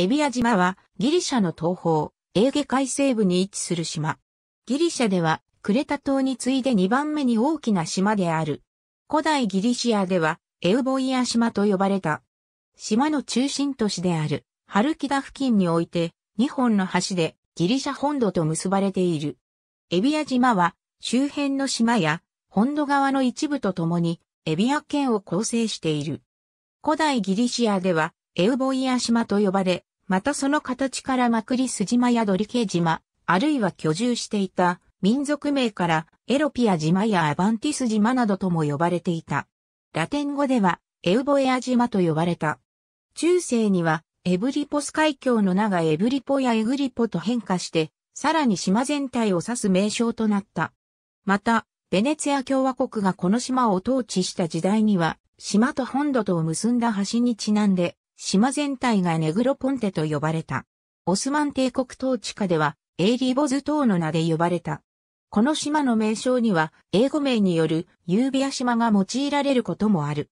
エビア島はギリシャの東方、エーゲ海西部に位置する島。ギリシャではクレタ島に次いで2番目に大きな島である。古代ギリシアではエウボイア島と呼ばれた。島の中心都市であるハルキダ付近において2本の橋でギリシャ本土と結ばれている。エビア島は周辺の島や本土側の一部とともにエビア県を構成している。古代ギリシアではエウボイア島と呼ばれ、またその形からマクリス島やドリケ島、あるいは居住していた民族名からエロピア島やアバンティス島などとも呼ばれていた。ラテン語ではエウボエア島と呼ばれた。中世にはエブリポス海峡の名がエブリポやエグリポと変化して、さらに島全体を指す名称となった。また、ベネツィア共和国がこの島を統治した時代には、島と本土とを結んだ橋にちなんで、島全体がネグロポンテと呼ばれた。オスマン帝国統治下では、エイリーボズ島の名で呼ばれた。この島の名称には、英語名によるユービア島が用いられることもある。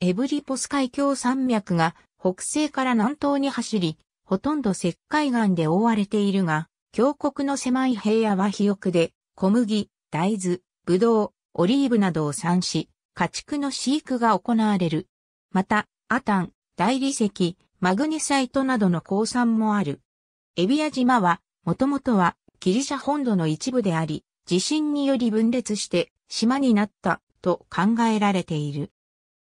エブリポス海峡山脈が北西から南東に走り、ほとんど石灰岩で覆われているが、峡谷の狭い平野は肥沃で、小麦、大豆、ブドウ、オリーブなどを産し、家畜の飼育が行われる。また、アタン、大理石、マグネサイトなどの鉱産もある。エビア島は、もともとはギリシャ本土の一部であり、地震により分裂して島になったと考えられている。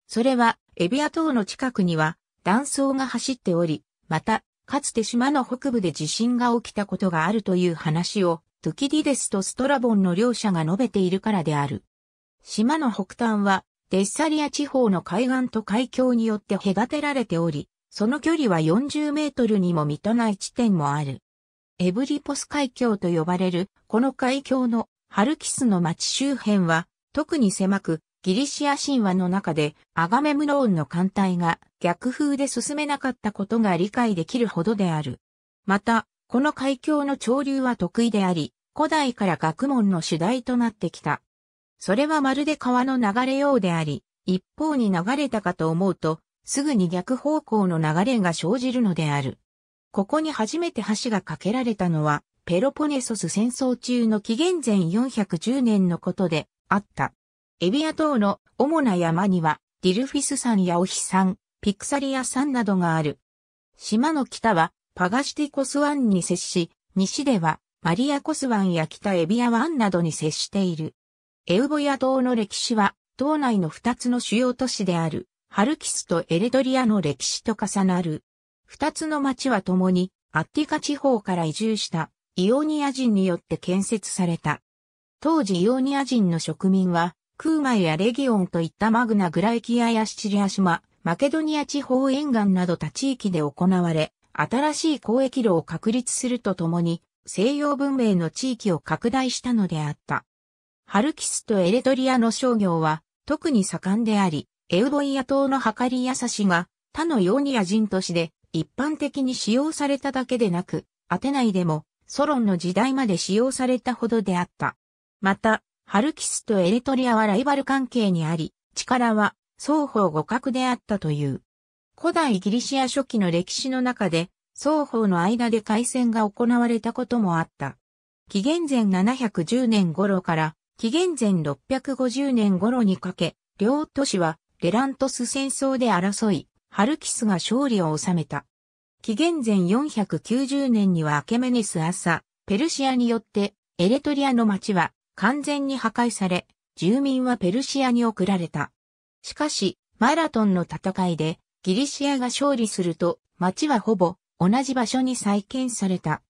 それは、エビア島の近くには断層が走っており、また、かつて島の北部で地震が起きたことがあるという話を、トゥキディデスとストラボンの両者が述べているからである。島の北端はデッサリア地方の海岸と海峡によって隔てられており、その距離は40メートルにも満たない地点もある。エブリポス海峡と呼ばれる、この海峡のハルキスの町周辺は、特に狭く、ギリシア神話の中でアガメムノーンの艦隊が逆風で進めなかったことが理解できるほどである。また、この海峡の潮流は得意であり、古代から学問の主題となってきた。それはまるで川の流れようであり、一方に流れたかと思うと、すぐに逆方向の流れが生じるのである。ここに初めて橋が架けられたのは、ペロポネソス戦争中の紀元前410年のことであった。エビア島の主な山には、ディルフィス山やオヒ山、ピクサリア山などがある。島の北は、パガシティコス湾に接し、西では、マリアコス湾や北エビア湾などに接している。エウボヤ島の歴史は、島内の二つの主要都市である、ハルキスとエレドリアの歴史と重なる。二つの町は共に、アッティカ地方から移住したイオニア人によって建設された。当時イオニア人の植民は、クーマイやレギオンといったマグナ・グライキアやシチリア島、マケドニア地方沿岸など他地域で行われ、新しい交易路を確立するとともに、西洋文明の地域を拡大したのであった。ハルキスとエレトリアの商業は特に盛んであり、エウボイア島の計りやしが他のように野人として一般的に使用されただけでなく、アテナイでもソロンの時代まで使用されたほどであった。また、ハルキスとエレトリアはライバル関係にあり、力は双方互角であったという。古代ギリシア初期の歴史の中で、双方の間で海戦が行われたこともあった。紀元前710年頃から紀元前650年頃にかけ、両都市はレラントス戦争で争い、ハルキスが勝利を収めた。紀元前490年にはアケメネス朝、ペルシアによってエレトリアの町は完全に破壊され、住民はペルシアに送られた。しかし、マラトンの戦いでギリシアが勝利すると、町はほぼ同じ場所に再建された。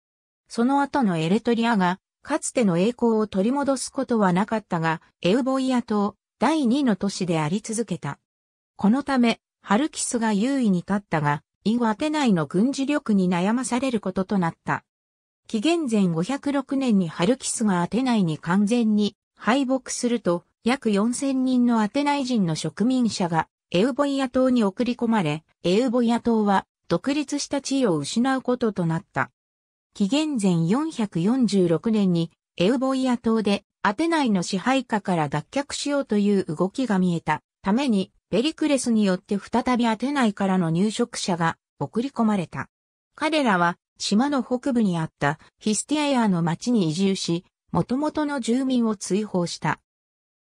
その後のエレトリアがかつての栄光を取り戻すことはなかったが、エウボイア島、第2の都市であり続けた。このため、ハルキスが優位に立ったが、イグアテ内の軍事力に悩まされることとなった。紀元前506年にハルキスがアテ内に完全に敗北すると、約4000人のアテナイ人の植民者がエウボイア島に送り込まれ、エウボイア島は独立した地位を失うこととなった。紀元前446年にエウボイア島でアテナイの支配下から脱却しようという動きが見えたためにペリクレスによって再びアテナイからの入植者が送り込まれた。彼らは島の北部にあったヒスティアヤの町に移住し、元々の住民を追放した。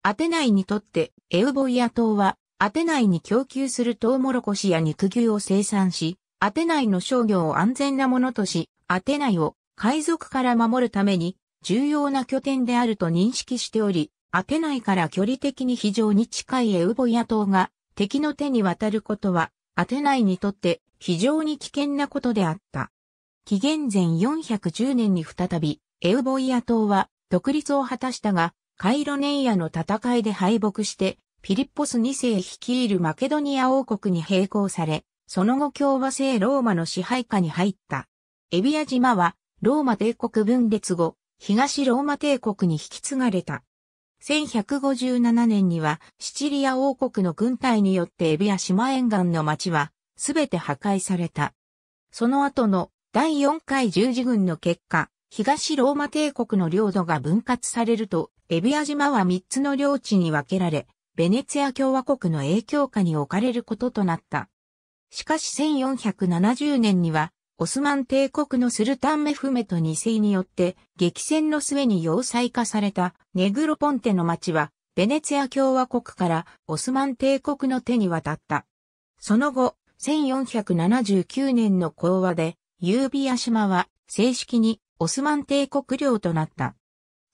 アテナイにとってエウボイア島はアテナイに供給するトウモロコシや肉牛を生産し、アテナイの商業を安全なものとし、アテナイを海賊から守るために重要な拠点であると認識しており、アテナイから距離的に非常に近いエウボイア島が敵の手に渡ることは、アテナイにとって非常に危険なことであった。紀元前410年に再び、エウボイア島は独立を果たしたが、カイロネイアの戦いで敗北して、ピリッポス2世率いるマケドニア王国に並行され、その後共和制ローマの支配下に入った。エビア島は、ローマ帝国分裂後、東ローマ帝国に引き継がれた。1157年には、シチリア王国の軍隊によってエビア島沿岸の町は、すべて破壊された。その後の第4回十字軍の結果、東ローマ帝国の領土が分割されると、エビア島は3つの領地に分けられ、ベネツィア共和国の影響下に置かれることとなった。しかし1470年には、オスマン帝国のスルタンメフメト2世によって激戦の末に要塞化されたネグロポンテの町は、ベネツィア共和国からオスマン帝国の手に渡った。その後、1479年の講和で、ユービア島は正式にオスマン帝国領となった。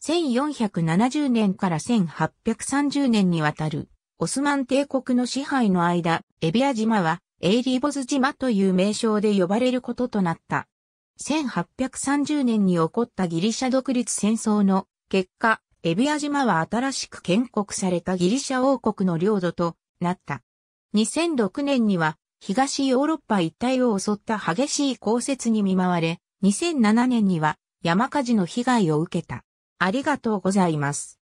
1470年から1830年にわたるオスマン帝国の支配の間、エビア島はエイリーボズ島という名称で呼ばれることとなった。1830年に起こったギリシャ独立戦争の結果、エビア島は新しく建国されたギリシャ王国の領土となった。2006年には東ヨーロッパ一帯を襲った激しい降雪に見舞われ、2007年には山火事の被害を受けた。ありがとうございます。